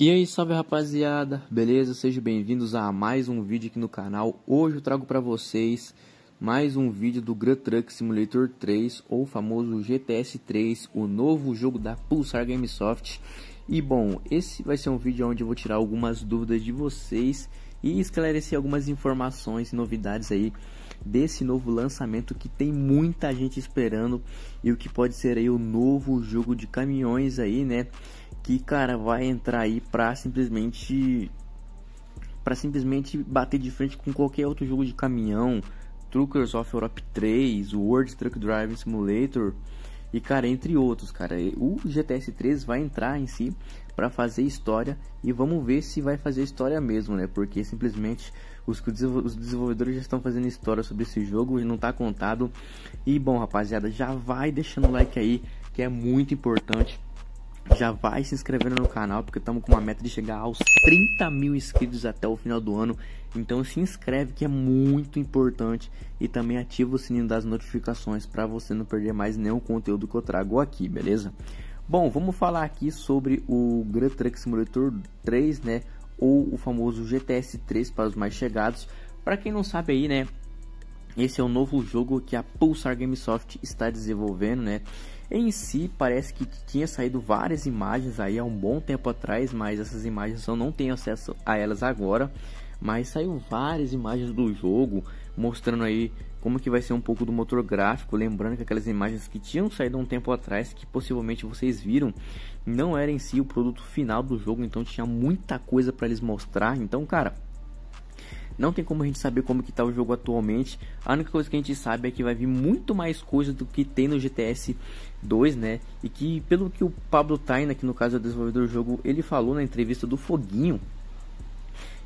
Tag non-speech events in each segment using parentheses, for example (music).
E aí, salve rapaziada, beleza? Sejam bem-vindos a mais um vídeo aqui no canal. Hoje eu trago para vocês mais um vídeo do Grand Truck Simulator 3, ou famoso GTS 3, o novo jogo da Pulsar Gamesoft. E bom, esse vai ser um vídeo onde eu vou tirar algumas dúvidas de vocês e esclarecer algumas informações e novidades aí desse novo lançamento que tem muita gente esperando e o que pode ser aí o novo jogo de caminhões aí, né? que, cara, vai entrar aí pra simplesmente para simplesmente bater de frente com qualquer outro jogo de caminhão, Truckers of Europe 3, World Truck Driving Simulator e cara, entre outros, cara. O GTS 3 vai entrar em si para fazer história e vamos ver se vai fazer história mesmo, né? Porque simplesmente os, os desenvolvedores já estão fazendo história sobre esse jogo e não tá contado. E bom, rapaziada, já vai deixando o like aí que é muito importante já vai se inscrevendo no canal, porque estamos com uma meta de chegar aos 30 mil inscritos até o final do ano. Então se inscreve que é muito importante e também ativa o sininho das notificações para você não perder mais nenhum conteúdo que eu trago aqui, beleza? Bom, vamos falar aqui sobre o Grand Truck Simulator 3, né? Ou o famoso GTS 3 para os mais chegados. Para quem não sabe aí, né? Esse é o novo jogo que a Pulsar Gamesoft está desenvolvendo, né? Em si, parece que tinha saído várias imagens aí há um bom tempo atrás, mas essas imagens eu não tenho acesso a elas agora. Mas saiu várias imagens do jogo mostrando aí como que vai ser um pouco do motor gráfico, lembrando que aquelas imagens que tinham saído um tempo atrás, que possivelmente vocês viram, não era em si o produto final do jogo, então tinha muita coisa para eles mostrar. Então, cara, não tem como a gente saber como que tá o jogo atualmente. A única coisa que a gente sabe é que vai vir muito mais coisa do que tem no GTS 2, né? E que pelo que o Pablo Taina, que no caso é o desenvolvedor do jogo, ele falou na entrevista do Foguinho,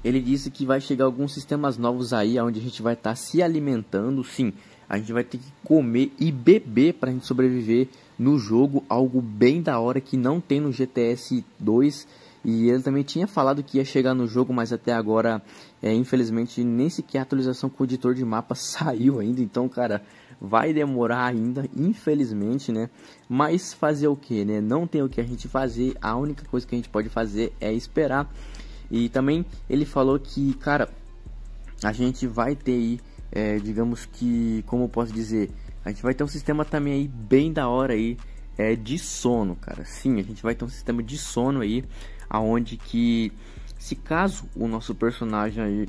ele disse que vai chegar alguns sistemas novos aí, onde a gente vai estar tá se alimentando, sim. A gente vai ter que comer e beber para a gente sobreviver no jogo, algo bem da hora que não tem no GTS 2 e ele também tinha falado que ia chegar no jogo, mas até agora, é, infelizmente, nem sequer a atualização com o editor de mapa (laughs) saiu ainda. Então, cara, vai demorar ainda, infelizmente, né? Mas fazer o que, né? Não tem o que a gente fazer, a única coisa que a gente pode fazer é esperar. E também ele falou que, cara, a gente vai ter aí, é, digamos que, como eu posso dizer, a gente vai ter um sistema também aí bem da hora aí é, de sono, cara. Sim, a gente vai ter um sistema de sono aí, aonde que se caso o nosso personagem aí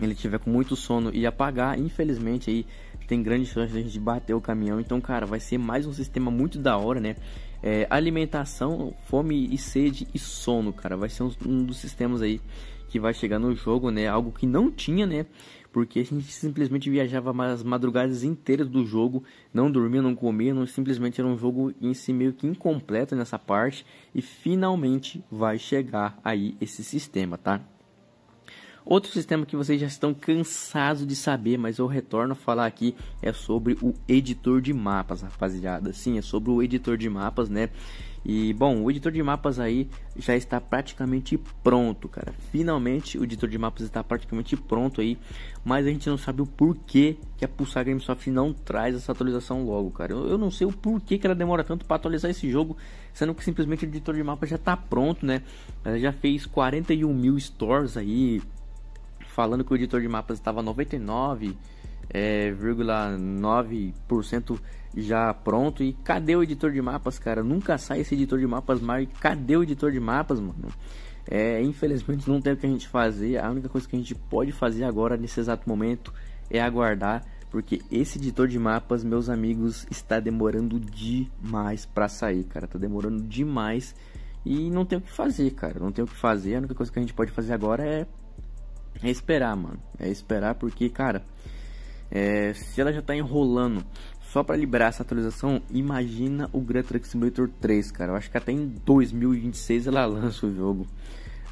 ele tiver com muito sono e apagar, infelizmente aí tem grandes chances de a gente bater o caminhão. Então, cara, vai ser mais um sistema muito da hora, né? É, alimentação, fome e sede e sono, cara, vai ser um, um dos sistemas aí que vai chegar no jogo, né? Algo que não tinha, né? porque a gente simplesmente viajava as madrugadas inteiras do jogo, não dormia, não comia, não, simplesmente era um jogo em si meio que incompleto nessa parte, e finalmente vai chegar aí esse sistema, tá? Outro sistema que vocês já estão cansados de saber, mas eu retorno a falar aqui, é sobre o editor de mapas, rapaziada. Sim, é sobre o editor de mapas, né? E bom, o editor de mapas aí já está praticamente pronto, cara. Finalmente o editor de mapas está praticamente pronto aí, mas a gente não sabe o porquê que a Pulsar GameSoft não traz essa atualização logo, cara. Eu, eu não sei o porquê que ela demora tanto para atualizar esse jogo, sendo que simplesmente o editor de mapas já está pronto, né? Ela já fez 41 mil stores aí, falando que o editor de mapas estava 99,9% é, já pronto. E cadê o editor de mapas, cara? Nunca sai esse editor de mapas, Mario. Cadê o editor de mapas, mano? É, infelizmente não tem o que a gente fazer. A única coisa que a gente pode fazer agora, nesse exato momento, é aguardar. Porque esse editor de mapas, meus amigos, está demorando demais para sair, cara. Tá demorando demais. E não tem o que fazer, cara. Não tem o que fazer. A única coisa que a gente pode fazer agora é é esperar, mano. É esperar porque, cara, é, se ela já tá enrolando só para liberar essa atualização, imagina o Gran Turismo Simulator 3, cara. Eu acho que até em 2026 ela lança o jogo.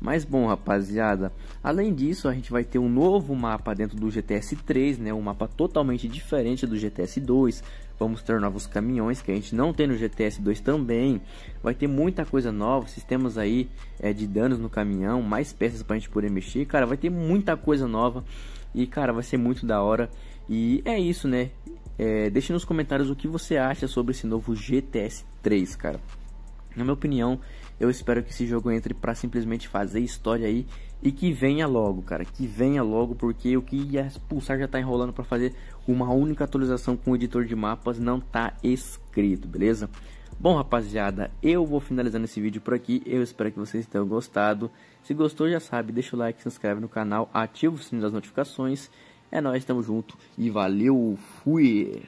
Mas bom, rapaziada, além disso, a gente vai ter um novo mapa dentro do GTS 3, né? Um mapa totalmente diferente do GTS 2. Vamos ter novos caminhões que a gente não tem no GTS 2 também. Vai ter muita coisa nova, sistemas aí é, de danos no caminhão, mais peças pra gente poder mexer. Cara, vai ter muita coisa nova e, cara, vai ser muito da hora. E é isso, né? É, deixe nos comentários o que você acha sobre esse novo GTS 3, cara. Na minha opinião, eu espero que esse jogo entre para simplesmente fazer história aí e que venha logo, cara, que venha logo, porque o que ia expulsar já tá enrolando para fazer uma única atualização com o editor de mapas não tá escrito, beleza? Bom, rapaziada, eu vou finalizando esse vídeo por aqui. Eu espero que vocês tenham gostado. Se gostou, já sabe, deixa o like, se inscreve no canal, ativa o sininho das notificações. É nóis, tamo junto e valeu, fui!